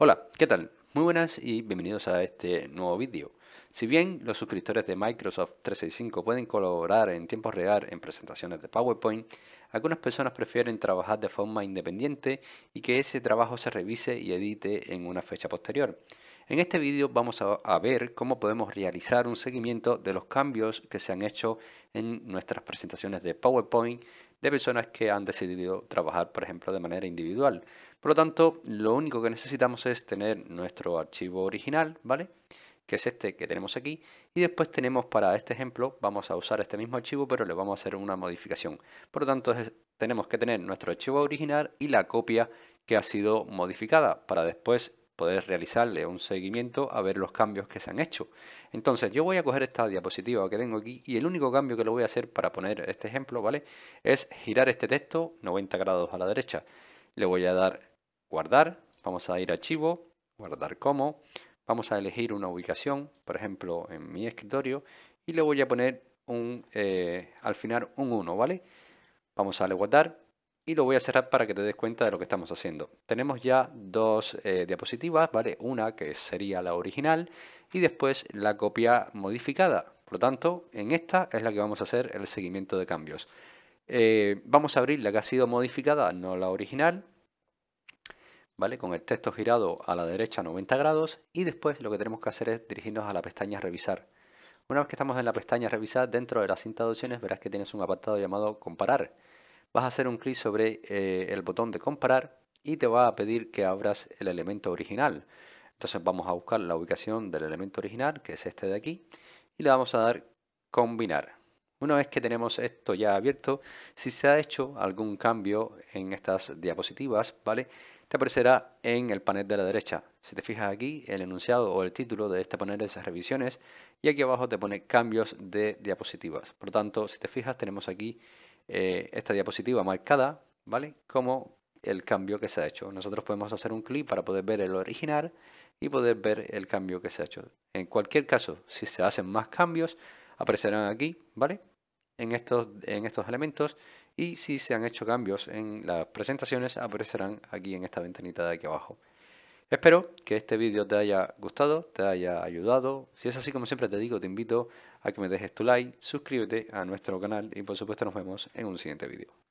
Hola, ¿qué tal? Muy buenas y bienvenidos a este nuevo vídeo. Si bien los suscriptores de Microsoft 365 pueden colaborar en tiempo real en presentaciones de PowerPoint, algunas personas prefieren trabajar de forma independiente y que ese trabajo se revise y edite en una fecha posterior. En este vídeo vamos a ver cómo podemos realizar un seguimiento de los cambios que se han hecho en nuestras presentaciones de PowerPoint de personas que han decidido trabajar, por ejemplo, de manera individual. Por lo tanto, lo único que necesitamos es tener nuestro archivo original, ¿vale? Que es este que tenemos aquí. Y después tenemos para este ejemplo, vamos a usar este mismo archivo, pero le vamos a hacer una modificación. Por lo tanto, tenemos que tener nuestro archivo original y la copia que ha sido modificada para después poder realizarle un seguimiento a ver los cambios que se han hecho. Entonces yo voy a coger esta diapositiva que tengo aquí y el único cambio que lo voy a hacer para poner este ejemplo, ¿vale? Es girar este texto 90 grados a la derecha. Le voy a dar guardar, vamos a ir a archivo, guardar como, vamos a elegir una ubicación, por ejemplo en mi escritorio y le voy a poner un, eh, al final un 1, ¿vale? Vamos a guardar, y lo voy a cerrar para que te des cuenta de lo que estamos haciendo. Tenemos ya dos eh, diapositivas, ¿vale? Una que sería la original y después la copia modificada. Por lo tanto, en esta es la que vamos a hacer el seguimiento de cambios. Eh, vamos a abrir la que ha sido modificada, no la original, ¿vale? Con el texto girado a la derecha 90 grados y después lo que tenemos que hacer es dirigirnos a la pestaña Revisar. Una vez que estamos en la pestaña Revisar, dentro de la cinta de opciones verás que tienes un apartado llamado Comparar vas a hacer un clic sobre eh, el botón de comparar y te va a pedir que abras el elemento original. Entonces vamos a buscar la ubicación del elemento original, que es este de aquí, y le vamos a dar combinar. Una vez que tenemos esto ya abierto, si se ha hecho algún cambio en estas diapositivas, ¿vale? Te aparecerá en el panel de la derecha. Si te fijas aquí, el enunciado o el título de este panel es revisiones y aquí abajo te pone cambios de diapositivas. Por lo tanto, si te fijas, tenemos aquí eh, esta diapositiva marcada, ¿vale? Como el cambio que se ha hecho. Nosotros podemos hacer un clic para poder ver el original y poder ver el cambio que se ha hecho. En cualquier caso, si se hacen más cambios, aparecerán aquí, ¿vale? En estos, en estos elementos y si se han hecho cambios en las presentaciones, aparecerán aquí en esta ventanita de aquí abajo. Espero que este vídeo te haya gustado, te haya ayudado. Si es así, como siempre te digo, te invito a que me dejes tu like, suscríbete a nuestro canal y por supuesto nos vemos en un siguiente video.